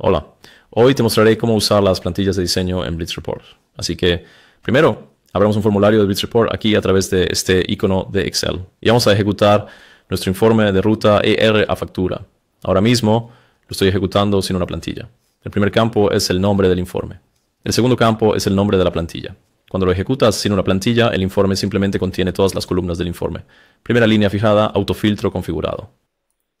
Hola, hoy te mostraré cómo usar las plantillas de diseño en Blitz Report. Así que, primero, abramos un formulario de Blitz Report aquí a través de este icono de Excel y vamos a ejecutar nuestro informe de ruta ER a factura. Ahora mismo lo estoy ejecutando sin una plantilla. El primer campo es el nombre del informe. El segundo campo es el nombre de la plantilla. Cuando lo ejecutas sin una plantilla, el informe simplemente contiene todas las columnas del informe. Primera línea fijada, autofiltro configurado.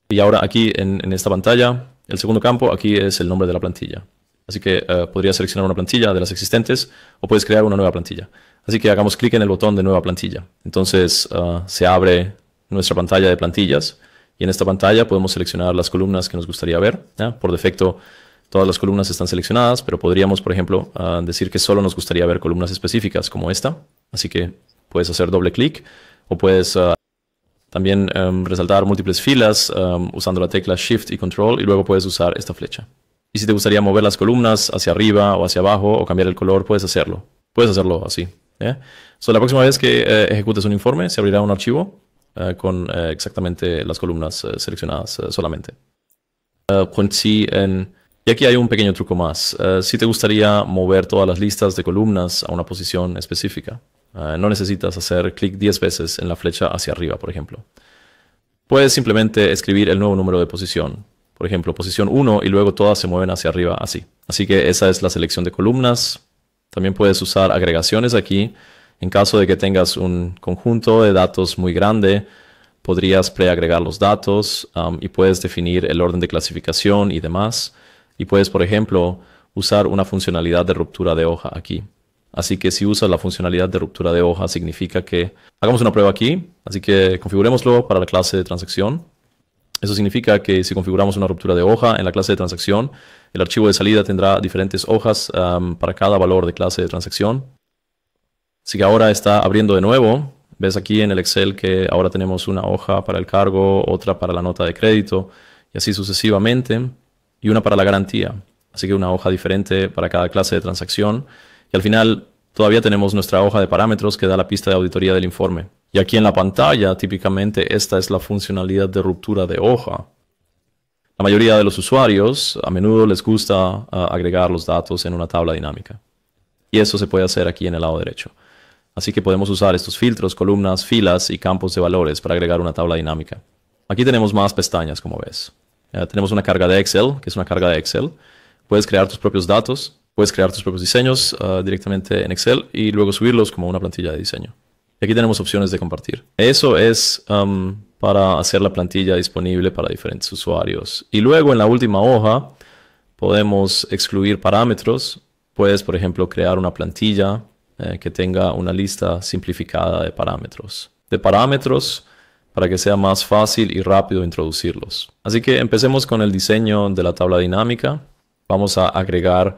Y ahora aquí en esta pantalla el segundo campo aquí es el nombre de la plantilla. Así que eh, podrías seleccionar una plantilla de las existentes o puedes crear una nueva plantilla. Así que hagamos clic en el botón de nueva plantilla. Entonces eh, se abre nuestra pantalla de plantillas y en esta pantalla podemos seleccionar las columnas que nos gustaría ver. Por defecto todas las columnas están seleccionadas, pero podríamos, por ejemplo, eh, decir que solo nos gustaría ver columnas específicas como esta. Así que puedes hacer doble clic o puedes también em, resaltar múltiples filas em, usando la tecla Shift y Control y luego puedes usar esta flecha. Y si te gustaría mover las columnas hacia arriba o hacia abajo o cambiar el color, puedes hacerlo. Puedes hacerlo así. la próxima vez que eh, ejecutes un informe, se abrirá un archivo eh, con eh, exactamente las columnas seleccionadas solamente. Y aquí hay un pequeño truco más. Eh, si te gustaría mover todas las listas de columnas a una posición específica, eh, no necesitas hacer clic 10 veces en la flecha hacia arriba, por ejemplo. Puedes simplemente escribir el nuevo número de posición. Por ejemplo, posición 1 y luego todas se mueven hacia arriba así. Así que esa es la selección de columnas. También puedes usar agregaciones aquí. En caso de que tengas un conjunto de datos muy grande, podrías preagregar los datos y puedes definir el orden de clasificación y demás. Y puedes, por ejemplo, usar una funcionalidad de ruptura de hoja aquí. Así que si usas la funcionalidad de ruptura de hoja, significa que hagamos una prueba aquí. Así que configurémoslo para la clase de transacción. Eso significa que si configuramos una ruptura de hoja en la clase de transacción, el archivo de salida tendrá diferentes hojas um, para cada valor de clase de transacción. Así que ahora está abriendo de nuevo. Ves aquí en el Excel que ahora tenemos una hoja para el cargo, otra para la nota de crédito y así sucesivamente y una para la garantía. Así que una hoja diferente para cada clase de transacción. Y al final todavía tenemos nuestra hoja de parámetros que da la pista de auditoría del informe. Y aquí en la pantalla, típicamente esta es la funcionalidad de ruptura de hoja. La mayoría de los usuarios a menudo les gusta ah, agregar los datos en una tabla dinámica. Y eso se puede hacer aquí en el lado derecho. Así que podemos usar estos filtros, columnas, filas y campos de valores para agregar una tabla dinámica. Aquí tenemos más pestañas, como ves. Eh, tenemos una carga de Excel, que es una carga de Excel. Puedes crear tus propios datos, puedes crear tus propios diseños eh, directamente en Excel y luego subirlos como una plantilla de diseño. aquí tenemos opciones de compartir. Eso es um, para hacer la plantilla disponible para diferentes usuarios. Y luego en la última hoja podemos excluir parámetros. Puedes, por ejemplo, crear una plantilla eh, que tenga una lista simplificada de parámetros. De parámetros, para que sea más fácil y rápido introducirlos. Así que empecemos con el diseño de la tabla dinámica. Vamos a agregar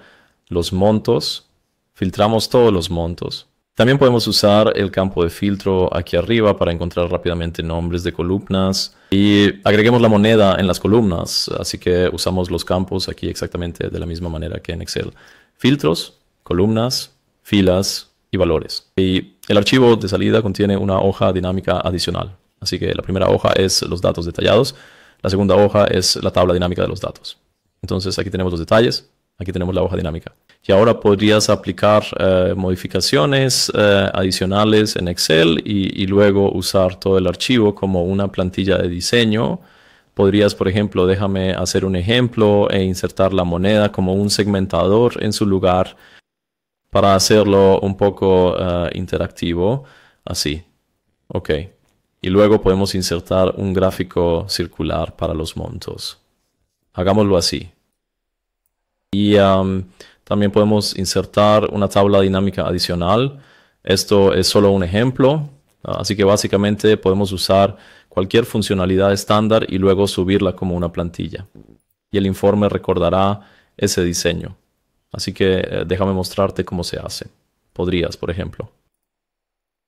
los montos. Filtramos todos los montos. También podemos usar el campo de filtro aquí arriba para encontrar rápidamente nombres de columnas y agreguemos la moneda en las columnas, así que usamos los campos aquí exactamente de la misma manera que en Excel. Filtros, columnas, filas y valores. Y el archivo de salida contiene una hoja dinámica adicional. Así que la primera hoja es los datos detallados, la segunda hoja es la tabla dinámica de los datos. Entonces aquí tenemos los detalles, aquí tenemos la hoja dinámica. Y ahora podrías aplicar eh, modificaciones eh, adicionales en Excel y, luego usar todo el archivo como una plantilla de diseño. Podrías, por ejemplo, déjame hacer un ejemplo e insertar la moneda como un segmentador en su lugar para hacerlo un poco eh, interactivo. Así. Ok y luego podemos insertar un gráfico circular para los montos. Hagámoslo así. Y um, también podemos insertar una tabla dinámica adicional. Esto es solo un ejemplo, así que básicamente podemos usar cualquier funcionalidad estándar y luego subirla como una plantilla. Y el informe recordará ese diseño. Así que eh, déjame mostrarte cómo se hace. Podrías, por ejemplo.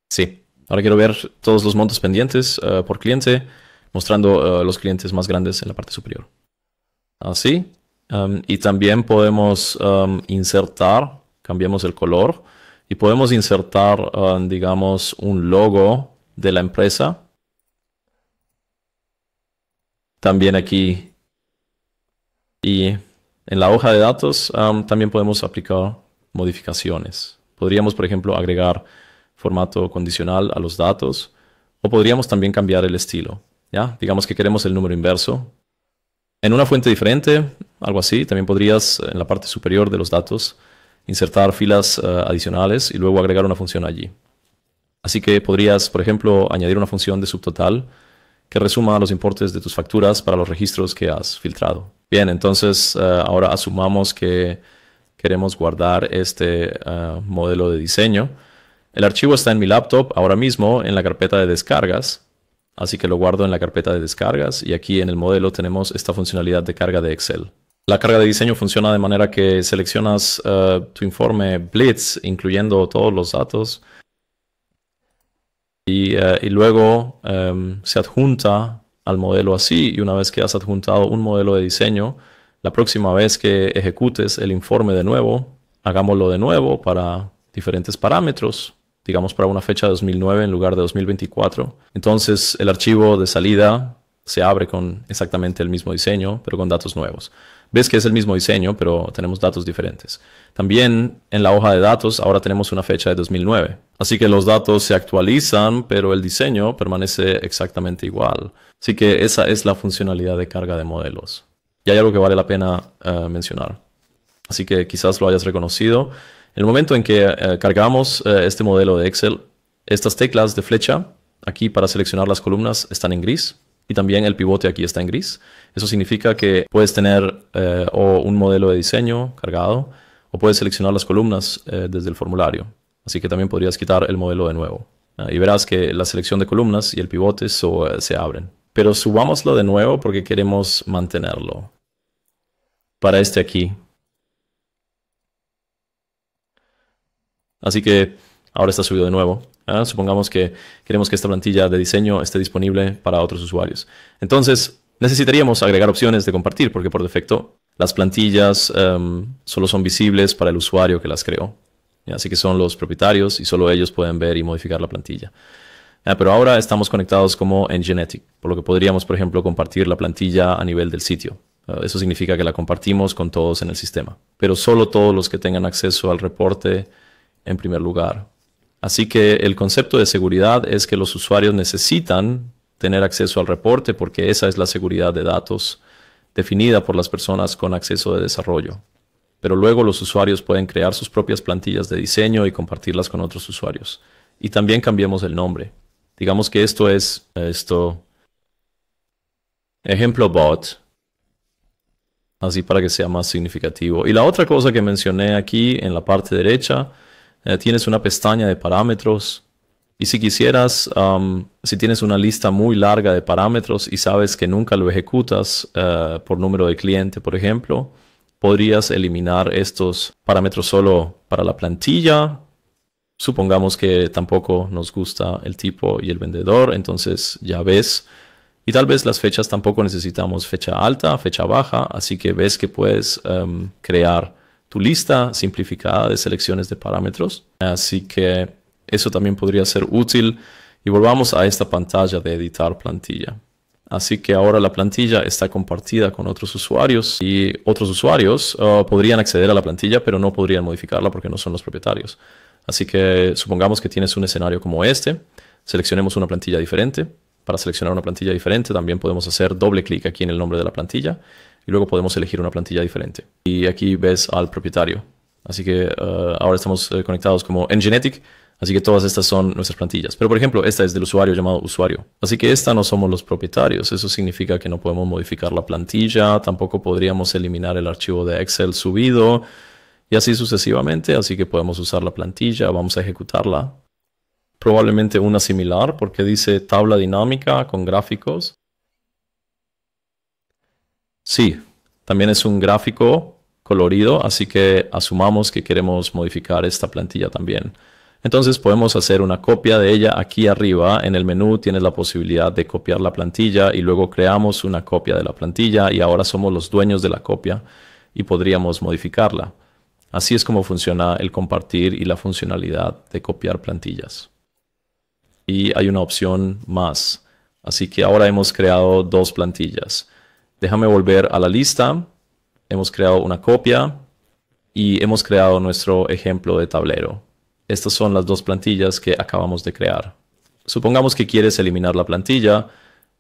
Sí, Ahora quiero ver todos los montos pendientes eh, por cliente, mostrando eh, los clientes más grandes en la parte superior. Así. Em, y también podemos em, insertar, cambiamos el color, y podemos insertar, em, digamos, un logo de la empresa. También aquí. Y en la hoja de datos también podemos aplicar modificaciones. Podríamos, por ejemplo, agregar formato condicional a los datos, o podríamos también cambiar el estilo. ¿ya? Digamos que queremos el número inverso. En una fuente diferente, algo así, también podrías en la parte superior de los datos insertar filas eh, adicionales y luego agregar una función allí. Así que podrías, por ejemplo, añadir una función de subtotal que resuma los importes de tus facturas para los registros que has filtrado. Bien, entonces eh, ahora asumamos que queremos guardar este eh, modelo de diseño. El archivo está en mi laptop ahora mismo en la carpeta de descargas, así que lo guardo en la carpeta de descargas y aquí en el modelo tenemos esta funcionalidad de carga de Excel. La carga de diseño funciona de manera que seleccionas eh, tu informe Blitz, incluyendo todos los datos, y, eh, luego em, se adjunta al modelo así, y una vez que has adjuntado un modelo de diseño, la próxima vez que ejecutes el informe de nuevo, hagámoslo de nuevo para diferentes parámetros, digamos para una fecha de 2009 en lugar de 2024. Entonces el archivo de salida se abre con exactamente el mismo diseño, pero con datos nuevos. Ves que es el mismo diseño, pero tenemos datos diferentes. También en la hoja de datos ahora tenemos una fecha de 2009. Así que los datos se actualizan, pero el diseño permanece exactamente igual. Así que esa es la funcionalidad de carga de modelos. Y hay algo que vale la pena eh, mencionar. Así que quizás lo hayas reconocido. En el momento en que eh, cargamos eh, este modelo de Excel, estas teclas de flecha aquí para seleccionar las columnas están en gris y también el pivote aquí está en gris. Eso significa que puedes tener eh, o un modelo de diseño cargado o puedes seleccionar las columnas desde el formulario. Así que también podrías quitar el modelo de nuevo. Ah, y verás que la selección de columnas y el pivote se abren. Pero subámoslo de nuevo porque queremos mantenerlo. Para este aquí, Así que ahora está subido de nuevo. ¿ah? Supongamos que queremos que esta plantilla de diseño esté disponible para otros usuarios. Entonces, necesitaríamos agregar opciones de compartir, porque por defecto las plantillas em, solo son visibles para el usuario que las creó. Así que son los propietarios y solo ellos pueden ver y modificar la plantilla. Ah, pero ahora estamos conectados como en Genetic, por lo que podríamos, por ejemplo, compartir la plantilla a nivel del sitio. Ah, eso significa que la compartimos con todos en el sistema, pero solo todos los que tengan acceso al reporte en primer lugar. Así que el concepto de seguridad es que los usuarios necesitan tener acceso al reporte porque esa es la seguridad de datos definida por las personas con acceso de desarrollo. Pero luego los usuarios pueden crear sus propias plantillas de diseño y compartirlas con otros usuarios. Y también cambiemos el nombre. Digamos que esto es esto ejemplo bot así para que sea más significativo. Y la otra cosa que mencioné aquí en la parte derecha eh, tienes una pestaña de parámetros y si quisieras, si tienes una lista muy larga de parámetros y sabes que nunca lo ejecutas eh, por número de cliente, por ejemplo, podrías eliminar estos parámetros solo para la plantilla. Supongamos que tampoco nos gusta el tipo y el vendedor, entonces ya ves. Y tal vez las fechas tampoco necesitamos fecha alta, fecha baja, así que ves que puedes em, crear tu lista simplificada de selecciones de parámetros. Así que eso también podría ser útil. Y volvamos a esta pantalla de editar plantilla. Así que ahora la plantilla está compartida con otros usuarios y otros usuarios eh, podrían acceder a la plantilla, pero no podrían modificarla porque no son los propietarios. Así que supongamos que tienes un escenario como este. Seleccionemos una plantilla diferente. Para seleccionar una plantilla diferente también podemos hacer doble clic aquí en el nombre de la plantilla y luego podemos elegir una plantilla diferente. Y aquí ves al propietario. Así que eh, ahora estamos eh, conectados como en Genetic, así que todas estas son nuestras plantillas. Pero por ejemplo, esta es del usuario llamado usuario. Así que esta no somos los propietarios, eso significa que no podemos modificar la plantilla, tampoco podríamos eliminar el archivo de Excel subido y así sucesivamente, así que podemos usar la plantilla, vamos a ejecutarla. Probablemente una similar porque dice tabla dinámica con gráficos Sí, también es un gráfico colorido, así que asumamos que queremos modificar esta plantilla también. Entonces podemos hacer una copia de ella aquí arriba. En el menú tienes la posibilidad de copiar la plantilla y luego creamos una copia de la plantilla y ahora somos los dueños de la copia y podríamos modificarla. Así es como funciona el compartir y la funcionalidad de copiar plantillas. Y hay una opción más. Así que ahora hemos creado dos plantillas. Déjame volver a la lista. Hemos creado una copia y hemos creado nuestro ejemplo de tablero. Estas son las dos plantillas que acabamos de crear. Supongamos que quieres eliminar la plantilla.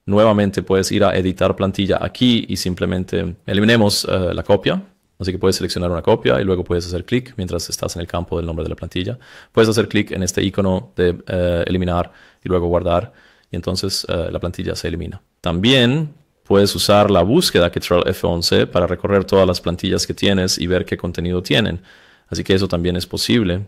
Nuevamente puedes ir a editar plantilla aquí y simplemente eliminemos eh, la copia. Así que puedes seleccionar una copia y luego puedes hacer clic mientras estás en el campo del nombre de la plantilla. Puedes hacer clic en este icono de eh, eliminar y luego guardar y entonces eh, la plantilla se elimina. También Puedes usar la búsqueda que F11 para recorrer todas las plantillas que tienes y ver qué contenido tienen. Así que eso también es posible.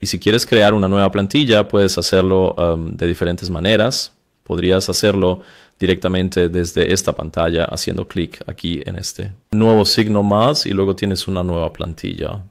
Y si quieres crear una nueva plantilla, puedes hacerlo um, de diferentes maneras. Podrías hacerlo directamente desde esta pantalla haciendo clic aquí en este nuevo signo más y luego tienes una nueva plantilla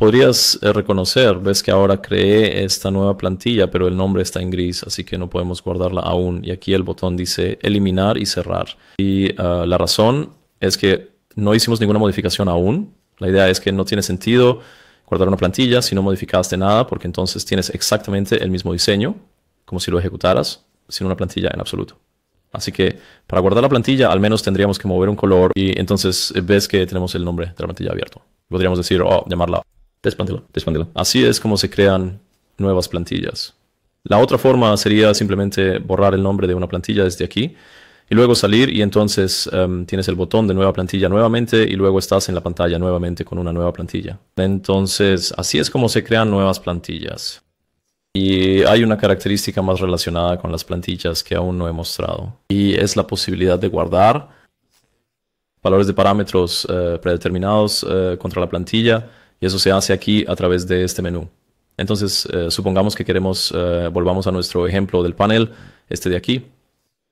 podrías eh, reconocer, ves que ahora creé esta nueva plantilla, pero el nombre está en gris, así que no podemos guardarla aún. Y aquí el botón dice eliminar y cerrar. Y ah, la razón es que no hicimos ninguna modificación aún. La idea es que no tiene sentido guardar una plantilla si no modificaste nada, porque entonces tienes exactamente el mismo diseño, como si lo ejecutaras, sin una plantilla en absoluto. Así que para guardar la plantilla al menos tendríamos que mover un color y entonces eh, ves que tenemos el nombre de la plantilla abierto. Podríamos decir, oh, llamarla Así es como se crean nuevas plantillas. La otra forma sería simplemente borrar el nombre de una plantilla desde aquí y luego salir y entonces em, tienes el botón de nueva plantilla nuevamente y luego estás en la pantalla nuevamente con una nueva plantilla. Entonces, así es como se crean nuevas plantillas. Y hay una característica más relacionada con las plantillas que aún no he mostrado y es la posibilidad de guardar valores de parámetros eh, predeterminados eh, contra la plantilla y eso se hace aquí a través de este menú. Entonces, eh, supongamos que queremos, eh, volvamos a nuestro ejemplo del panel, este de aquí,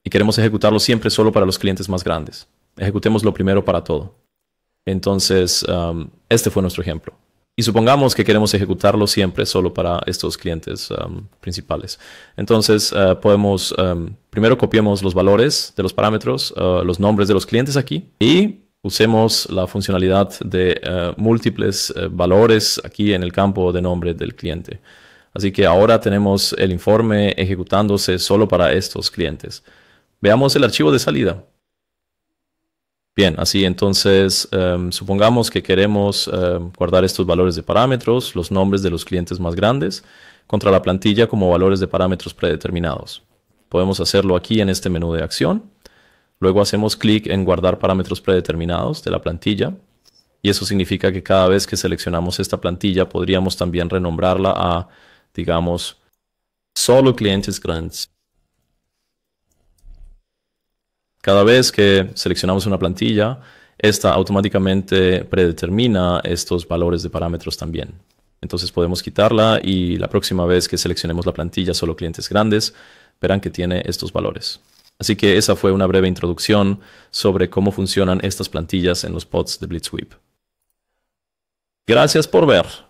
y queremos ejecutarlo siempre solo para los clientes más grandes. Ejecutemos lo primero para todo. Entonces, um, este fue nuestro ejemplo. Y supongamos que queremos ejecutarlo siempre solo para estos clientes um, principales. Entonces, eh, podemos, um, primero copiamos los valores de los parámetros, los nombres de los clientes aquí, y usemos la funcionalidad de eh, múltiples eh, valores aquí en el campo de nombre del cliente. Así que ahora tenemos el informe ejecutándose solo para estos clientes. Veamos el archivo de salida. Bien, así entonces em, supongamos que queremos em, guardar estos valores de parámetros, los nombres de los clientes más grandes, contra la plantilla como valores de parámetros predeterminados. Podemos hacerlo aquí en este menú de acción. Luego hacemos clic en guardar parámetros predeterminados de la plantilla y eso significa que cada vez que seleccionamos esta plantilla podríamos también renombrarla a, digamos, solo clientes grandes. Cada vez que seleccionamos una plantilla, esta automáticamente predetermina estos valores de parámetros también. Entonces podemos quitarla y la próxima vez que seleccionemos la plantilla solo clientes grandes, verán que tiene estos valores. Así que esa fue una breve introducción sobre cómo funcionan estas plantillas en los pods de Blitzweep. Gracias por ver.